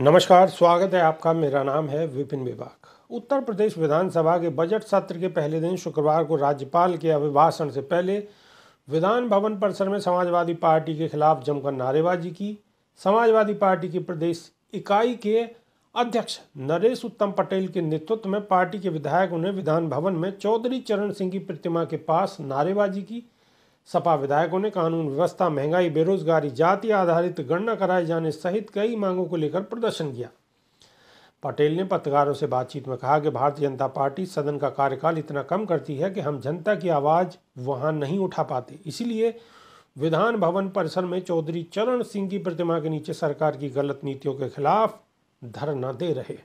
नमस्कार स्वागत है आपका मेरा नाम है विपिन विभाग उत्तर प्रदेश विधानसभा के बजट सत्र के पहले दिन शुक्रवार को राज्यपाल के अभिभाषण से पहले विधान भवन परिसर में समाजवादी पार्टी के खिलाफ जमकर नारेबाजी की समाजवादी पार्टी की प्रदेश इकाई के अध्यक्ष नरेश उत्तम पटेल के नेतृत्व में पार्टी के विधायकों ने विधान भवन में चौधरी चरण सिंह की प्रतिमा के पास नारेबाजी की सपा विधायकों ने कानून व्यवस्था महंगाई बेरोजगारी जाति आधारित गणना कराए जाने सहित कई मांगों को लेकर प्रदर्शन किया पटेल ने पत्रकारों से बातचीत में कहा कि भारतीय जनता पार्टी सदन का कार्यकाल इतना कम करती है कि हम जनता की आवाज़ वहां नहीं उठा पाते इसीलिए विधान भवन परिसर में चौधरी चरण सिंह की प्रतिमा के नीचे सरकार की गलत नीतियों के खिलाफ धरना दे रहे हैं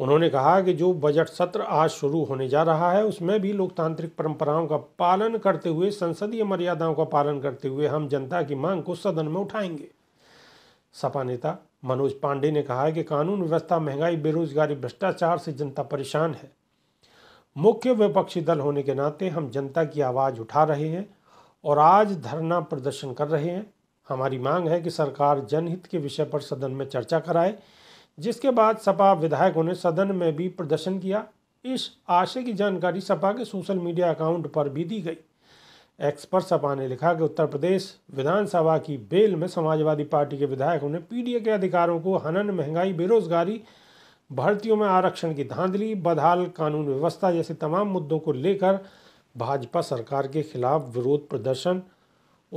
उन्होंने कहा कि जो बजट सत्र आज शुरू होने जा रहा है उसमें भी लोकतांत्रिक परंपराओं का पालन करते हुए संसदीय मर्यादाओं का पालन करते हुए हम जनता की मांग को सदन में उठाएंगे सपा नेता मनोज पांडे ने कहा कि कानून व्यवस्था महंगाई बेरोजगारी भ्रष्टाचार से जनता परेशान है मुख्य विपक्षी दल होने के नाते हम जनता की आवाज़ उठा रहे हैं और आज धरना प्रदर्शन कर रहे हैं हमारी मांग है कि सरकार जनहित के विषय पर सदन में चर्चा कराए जिसके बाद सपा विधायकों ने सदन में भी प्रदर्शन किया इस आशय की जानकारी सपा के सोशल मीडिया अकाउंट पर भी दी गई एक्स पर सपा ने लिखा कि उत्तर प्रदेश विधानसभा की बेल में समाजवादी पार्टी के विधायकों ने पीडीए के अधिकारों को हनन महंगाई बेरोजगारी भर्तियों में आरक्षण की धांधली बदहाल कानून व्यवस्था जैसे तमाम मुद्दों को लेकर भाजपा सरकार के खिलाफ विरोध प्रदर्शन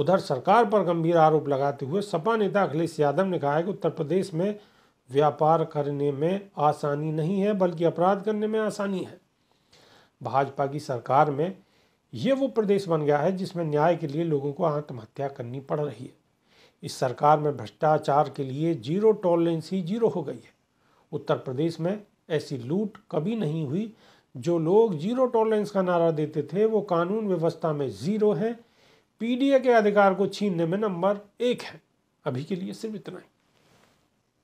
उधर सरकार पर गंभीर आरोप लगाते हुए सपा नेता अखिलेश यादव ने कहा है कि उत्तर प्रदेश में व्यापार करने में आसानी नहीं है बल्कि अपराध करने में आसानी है भाजपा की सरकार में ये वो प्रदेश बन गया है जिसमें न्याय के लिए लोगों को आत्महत्या करनी पड़ रही है इस सरकार में भ्रष्टाचार के लिए जीरो टॉलरेंस ही जीरो हो गई है उत्तर प्रदेश में ऐसी लूट कभी नहीं हुई जो लोग जीरो टॉलरेंस का नारा देते थे वो कानून व्यवस्था में ज़ीरो है पीडीए के अधिकार को छीनने में नंबर एक है अभी के लिए सिर्फ इतना ही